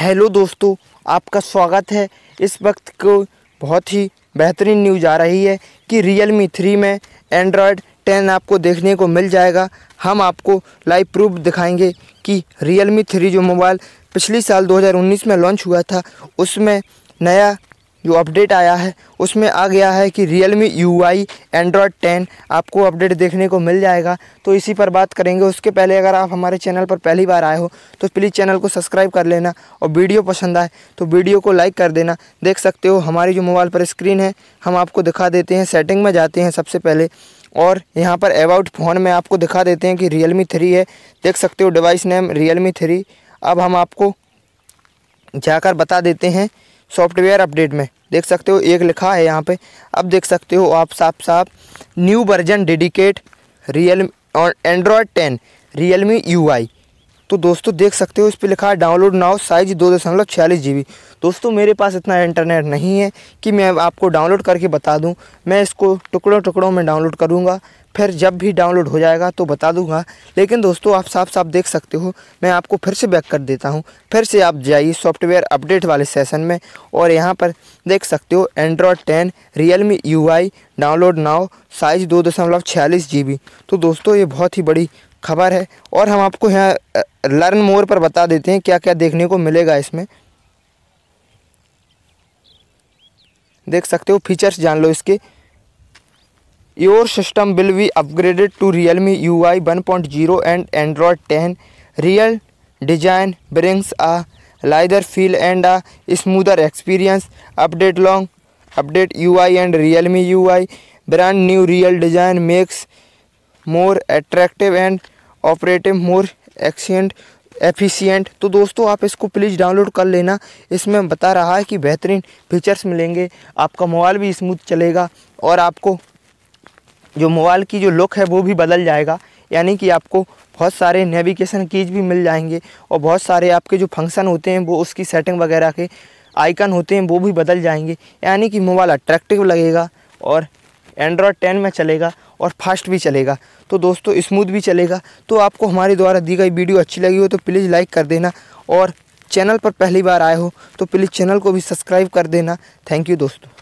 hello दोस्तों आपका स्वागत है इस वक्त को बहुत ही बेहतरीन न्यूज आ रही है कि रियल मी थ्री में एंड्रॉयड टेन आपको देखने को मिल जाएगा हम आपको लाइव प्रूफ दिखाएंगे कि रियल मी थ्री जो मोबाइल पिछली साल 2019 में लॉन्च हुआ था उसमें नया जो अपडेट आया है उसमें आ गया है कि Realme U I Android ten आपको अपडेट देखने को मिल जाएगा तो इसी पर बात करेंगे उसके पहले अगर आप हमारे चैनल पर पहली बार आए हो तो प्लीज़ चैनल को सब्सक्राइब कर लेना और वीडियो पसंद आए तो वीडियो को लाइक कर देना देख सकते हो हमारी जो मोबाइल पर स्क्रीन है हम आपको दिखा देते हैं सेटिंग में जाते हैं सबसे पहले और यहाँ पर अबाउट फ़ोन में आपको दिखा देते हैं कि रियल मी थ्री है देख सकते हो device name Realme three अब हम आपको जाकर बता देते हैं सॉफ्टवेयर अपडेट में देख सकते हो एक लिखा है यहाँ पे अब देख सकते हो आप साफ साफ न्यू वर्जन डेडिकेट रियल और Android ten Realme U I तो दोस्तों देख सकते हो इस पर लिखा है डाउनलोड नाउ साइज दो दशमलव छियालीस जी दोस्तों मेरे पास इतना इंटरनेट नहीं है कि मैं आपको डाउनलोड करके बता दूं मैं इसको टुकड़ों टुकड़ों में डाउनलोड करूंगा फिर जब भी डाउनलोड हो जाएगा तो बता दूंगा लेकिन दोस्तों आप साफ साफ देख सकते हो मैं आपको फिर से बैक कर देता हूँ फिर से आप जाइए सॉफ्टवेयर अपडेट वाले सेशन में और यहाँ पर देख सकते हो Android ten Realme U download now size दो दशमलव छियालीस जी तो दोस्तों ये बहुत ही बड़ी खबर है और हम आपको यहाँ लर्न मोर पर बता देते हैं क्या क्या देखने को मिलेगा इसमें देख सकते हो फीचर्स जान लो इसके your system will be upgraded to Realme U I one point zero and Android ten real design brings a lighter feel and a smoother experience update long update U I and Realme U I brand new real design makes more attractive and operative more exciting efficient तो दोस्तों आप इसको please download कर लेना इसमें बता रहा है कि बेहतरीन फीचर्स मिलेंगे आपका मोबाइल भी स्मूथ चलेगा और आपको जो मोबाइल की जो लुक है वो भी बदल जाएगा यानी कि आपको बहुत सारे नेविगेशन कीज भी मिल जाएंगे और बहुत सारे आपके जो फंक्शन होते हैं वो उसकी सेटिंग वगैरह के आइकन होते हैं वो भी बदल जाएंगे यानी कि मोबाइल अट्रैक्टिव लगेगा और एंड्रॉयड टेन में चलेगा और फास्ट भी चलेगा तो दोस्तों स्मूथ भी चलेगा तो आपको हमारे द्वारा दी गई वीडियो अच्छी लगी हो तो प्लीज़ लाइक कर देना और चैनल पर पहली बार आए हो तो प्लीज़ चैनल को भी सब्सक्राइब कर देना थैंक यू दोस्तों